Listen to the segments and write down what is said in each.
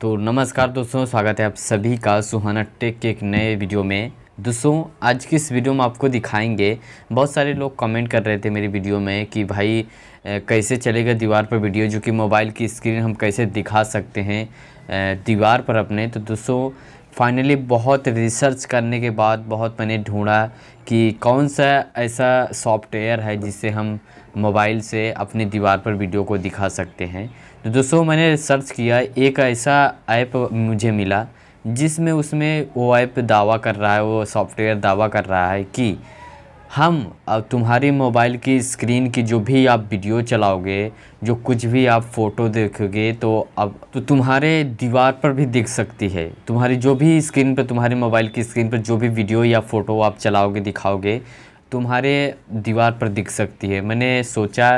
तो नमस्कार दोस्तों स्वागत है आप सभी का सुहाना टेक के एक नए वीडियो में दोस्तों आज की इस वीडियो में आपको दिखाएंगे बहुत सारे लोग कमेंट कर रहे थे मेरी वीडियो में कि भाई कैसे चलेगा दीवार पर वीडियो जो कि मोबाइल की स्क्रीन हम कैसे दिखा सकते हैं दीवार पर अपने तो दोस्तों फाइनली बहुत रिसर्च करने के बाद बहुत मैंने ढूंढा कि कौन सा ऐसा सॉफ्टवेयर है जिससे हम मोबाइल से अपनी दीवार पर वीडियो को दिखा सकते हैं तो दोस्तों मैंने सर्च किया एक ऐसा ऐप मुझे मिला जिसमें उसमें वो ऐप दावा कर रहा है वो सॉफ्टवेयर दावा कर रहा है कि हम तुम्हारी मोबाइल की स्क्रीन की जो भी आप वीडियो चलाओगे जो कुछ भी आप फ़ोटो देखोगे तो अब तो तुम्हारे दीवार पर भी दिख सकती है तुम्हारी जो भी स्क्रीन पर तुम्हारे मोबाइल की स्क्रीन पर जो भी वीडियो या फ़ोटो आप चलाओगे दिखाओगे तुम्हारे दीवार पर दिख सकती है मैंने सोचा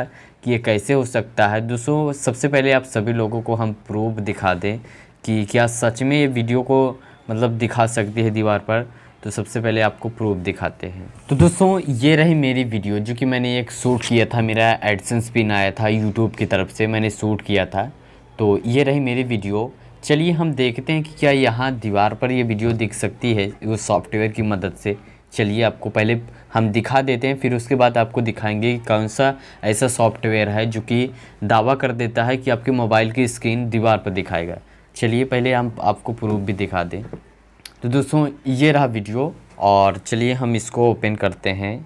कि ये कैसे हो सकता है दोस्तों सबसे पहले आप सभी लोगों को हम प्रूफ दिखा दें कि क्या सच में ये वीडियो को मतलब दिखा सकती है दीवार पर तो सबसे पहले आपको प्रूफ दिखाते हैं तो दोस्तों ये रही मेरी वीडियो जो कि मैंने एक शूट किया था मेरा एडसेंस पिन आया था यूट्यूब की तरफ से मैंने शूट किया था तो ये रही मेरी वीडियो चलिए हम देखते हैं कि क्या यहाँ दीवार पर ये वीडियो दिख सकती है वो सॉफ्टवेयर की मदद से चलिए आपको पहले हम दिखा देते हैं फिर उसके बाद आपको दिखाएंगे कि कौन सा ऐसा सॉफ्टवेयर है जो कि दावा कर देता है कि आपके मोबाइल की स्क्रीन दीवार पर दिखाएगा चलिए पहले हम आपको प्रूफ भी दिखा दें तो दोस्तों ये रहा वीडियो और चलिए हम इसको ओपन करते हैं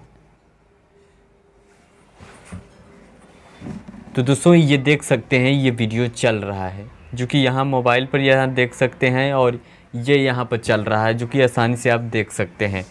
तो दोस्तों ये देख सकते हैं ये वीडियो चल रहा है जो कि यहाँ मोबाइल पर यहाँ देख सकते हैं और ये यहाँ पर चल रहा है जो कि आसानी से आप देख सकते हैं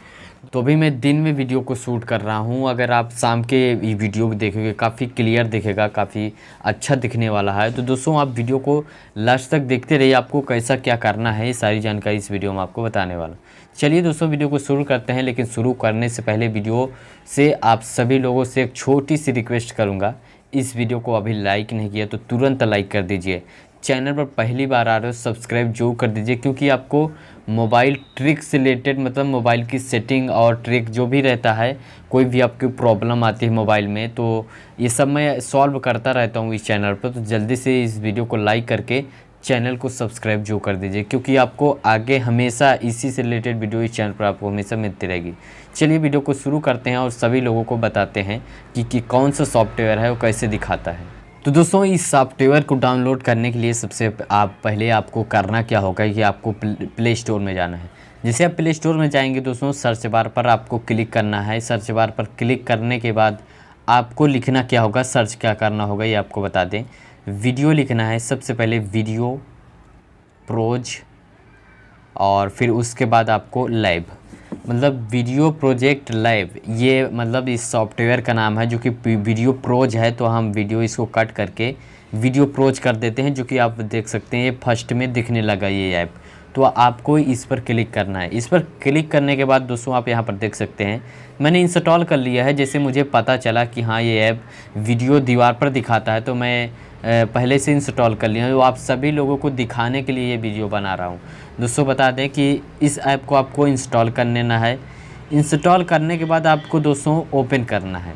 तो अभी मैं दिन में वीडियो को शूट कर रहा हूँ अगर आप शाम के वीडियो भी देखोगे काफ़ी क्लियर दिखेगा काफ़ी अच्छा दिखने वाला है तो दोस्तों आप वीडियो को लास्ट तक देखते रहिए आपको कैसा क्या करना है ये सारी जानकारी इस वीडियो में आपको बताने वाला चलिए दोस्तों वीडियो को शुरू करते हैं लेकिन शुरू करने से पहले वीडियो से आप सभी लोगों से एक छोटी सी रिक्वेस्ट करूँगा इस वीडियो को अभी लाइक नहीं किया तो तुरंत लाइक कर दीजिए चैनल पर पहली बार आ रहे हो सब्सक्राइब जो कर दीजिए क्योंकि आपको मोबाइल ट्रिक से रिलेटेड मतलब मोबाइल की सेटिंग और ट्रिक जो भी रहता है कोई भी आपकी प्रॉब्लम आती है मोबाइल में तो ये सब मैं सॉल्व करता रहता हूँ इस चैनल पर तो जल्दी से इस वीडियो को लाइक करके चैनल को सब्सक्राइब जो कर दीजिए क्योंकि आपको आगे हमेशा इसी से रिलेटेड वीडियो इस चैनल पर आपको हमेशा मिलती रहेगी चलिए वीडियो को शुरू करते हैं और सभी लोगों को बताते हैं कि, कि कौन सा सॉफ्टवेयर है और कैसे दिखाता है तो दोस्तों इस सॉफ्टवेयर को डाउनलोड करने के लिए सबसे आप पहले आपको करना क्या होगा कि आपको प्ले स्टोर में जाना है जैसे आप प्ले स्टोर में जाएंगे दोस्तों सर्च बार पर आपको क्लिक करना है सर्च बार पर क्लिक करने के बाद आपको लिखना क्या होगा सर्च क्या करना होगा ये आपको बता दें वीडियो लिखना है सबसे पहले वीडियो प्रोज और फिर उसके बाद आपको लाइव मतलब वीडियो प्रोजेक्ट लाइव ये मतलब इस सॉफ्टवेयर का नाम है जो कि वीडियो प्रोज है तो हम वीडियो इसको कट करके वीडियो प्रोज कर देते हैं जो कि आप देख सकते हैं ये फर्स्ट में दिखने लगा ये ऐप तो आपको इस पर क्लिक करना है इस पर क्लिक करने के बाद दोस्तों आप यहाँ पर देख सकते हैं मैंने इंस्टॉल कर लिया है जैसे मुझे पता चला कि हाँ ये ऐप वीडियो दीवार पर दिखाता है तो मैं पहले से इंस्टॉल कर लिया हैं वो आप सभी लोगों को दिखाने के लिए ये वीडियो बना रहा हूँ दोस्तों बता दें कि इस ऐप को आपको इंस्टॉल कर लेना है इंस्टॉल करने के बाद आपको दोस्तों ओपन करना है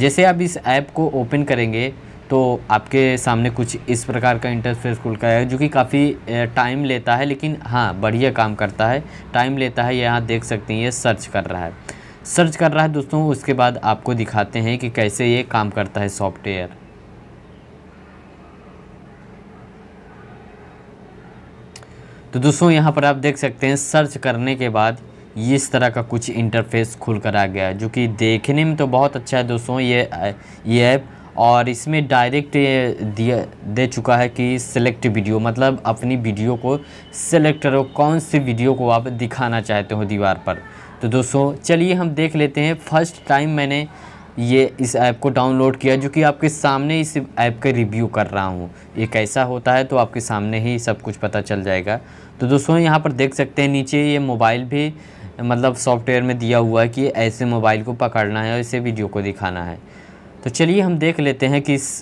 जैसे आप इस ऐप को ओपन करेंगे तो आपके सामने कुछ इस प्रकार का इंटरफेस खुल का है जो कि काफ़ी टाइम लेता है लेकिन हाँ बढ़िया काम करता है टाइम लेता है यहाँ देख सकते हैं ये सर्च कर रहा है सर्च कर रहा है दोस्तों उसके बाद आपको दिखाते हैं कि कैसे ये काम करता है सॉफ्टवेयर तो दोस्तों यहाँ पर आप देख सकते हैं सर्च करने के बाद ये इस तरह का कुछ इंटरफेस खुल कर आ गया है जो कि देखने में तो बहुत अच्छा है दोस्तों ये ये ऐप और इसमें डायरेक्ट दिया दे चुका है कि सेलेक्ट वीडियो मतलब अपनी वीडियो को सेलेक्ट करो कौन सी वीडियो को आप दिखाना चाहते हो दीवार पर तो दोस्तों चलिए हम देख लेते हैं फर्स्ट टाइम मैंने ये इस ऐप को डाउनलोड किया जो कि आपके सामने इस ऐप का रिव्यू कर रहा हूँ ये कैसा होता है तो आपके सामने ही सब कुछ पता चल जाएगा तो दोस्तों यहाँ पर देख सकते हैं नीचे ये मोबाइल भी मतलब सॉफ्टवेयर में दिया हुआ है कि ऐसे मोबाइल को पकड़ना है और इसे वीडियो को दिखाना है तो चलिए हम देख लेते हैं कि इस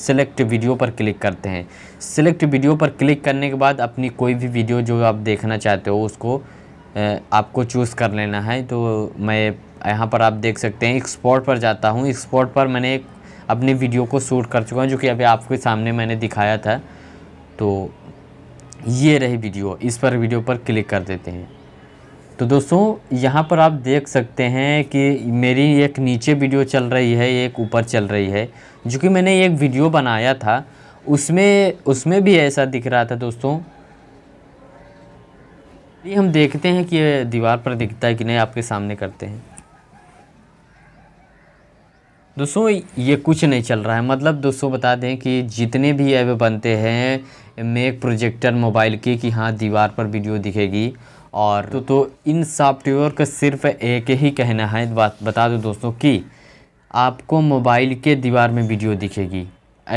सिलेक्ट वीडियो पर क्लिक करते हैं सिलेक्ट वीडियो पर क्लिक करने के बाद अपनी कोई भी वीडियो जो आप देखना चाहते हो उसको आपको चूज़ कर लेना है तो मैं यहाँ पर आप देख सकते हैं एक स्पॉट पर जाता हूँ एक्सपोर्ट स्पॉट पर मैंने एक अपनी वीडियो को शूट कर चुका हूँ जो कि अभी आपके सामने मैंने दिखाया था तो ये रही वीडियो इस पर वीडियो पर क्लिक कर देते हैं तो दोस्तों यहाँ पर आप देख सकते हैं कि मेरी एक नीचे वीडियो चल रही है एक ऊपर चल रही है जो कि मैंने एक वीडियो बनाया था उसमें उसमें भी ऐसा दिख रहा था दोस्तों ये हम देखते हैं कि दीवार पर दिखता है कि नहीं आपके सामने करते हैं दोस्तों ये कुछ नहीं चल रहा है मतलब दोस्तों बता दें कि जितने भी ऐप बनते हैं मेक प्रोजेक्टर मोबाइल के कि हाँ दीवार पर वीडियो दिखेगी और तो, तो इन सॉफ्टवेयर का सिर्फ एक ही कहना है बात बता दो दोस्तों कि आपको मोबाइल के दीवार में वीडियो दिखेगी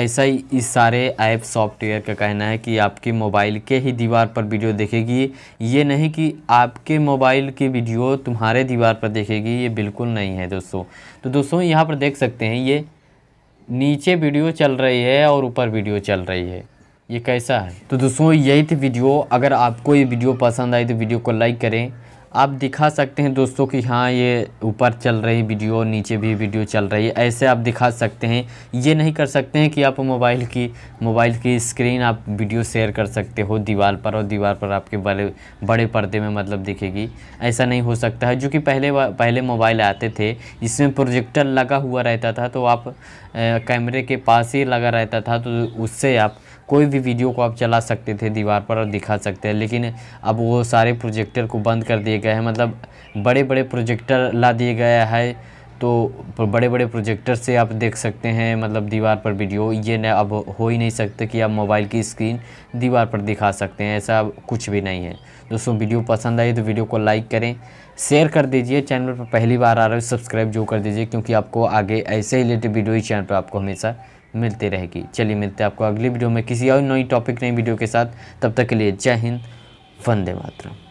ऐसा ही इस सारे ऐप सॉफ्टवेयर का कहना है कि आपके मोबाइल के ही दीवार पर वीडियो देखेगी ये नहीं कि आपके मोबाइल की वीडियो तुम्हारे दीवार पर देखेगी ये बिल्कुल नहीं है दोस्तों तो दोस्तों यहाँ पर देख सकते हैं ये नीचे वीडियो चल रही है और ऊपर वीडियो चल रही है ये कैसा है तो दोस्तों यही थी वीडियो अगर आपको ये वीडियो पसंद आई तो वीडियो को लाइक करें आप दिखा सकते हैं दोस्तों कि हाँ ये ऊपर चल रही वीडियो नीचे भी वीडियो चल रही है ऐसे आप दिखा सकते हैं ये नहीं कर सकते हैं कि आप मोबाइल की मोबाइल की स्क्रीन आप वीडियो शेयर कर सकते हो दीवार पर और दीवार पर आपके बड़े बड़े पर्दे में मतलब दिखेगी ऐसा नहीं हो सकता है जो कि पहले पहले मोबाइल आते थे इसमें प्रोजेक्टर लगा हुआ रहता था तो आप कैमरे के पास ही लगा रहता था तो उससे आप कोई भी वीडियो को आप चला सकते थे दीवार पर और दिखा सकते हैं लेकिन अब वो सारे प्रोजेक्टर को बंद कर दिए गए हैं मतलब बड़े बड़े प्रोजेक्टर ला दिए गया है तो बड़े बड़े प्रोजेक्टर से आप देख सकते हैं मतलब दीवार पर वीडियो ये न अब हो ही नहीं सकते कि आप मोबाइल की स्क्रीन दीवार पर दिखा सकते हैं ऐसा कुछ भी नहीं है दोस्तों वीडियो पसंद आई तो वीडियो को लाइक करें शेयर कर दीजिए चैनल पर पहली बार आ रहे हो सब्सक्राइब जो कर दीजिए क्योंकि आपको आगे ऐसे ही रिलेटेड वीडियो ही चैनल पर आपको हमेशा मिलते रहेगी चलिए मिलते हैं आपको अगली वीडियो में किसी और नई टॉपिक नई वीडियो के साथ तब तक के लिए जय हिंद वंदे मातरम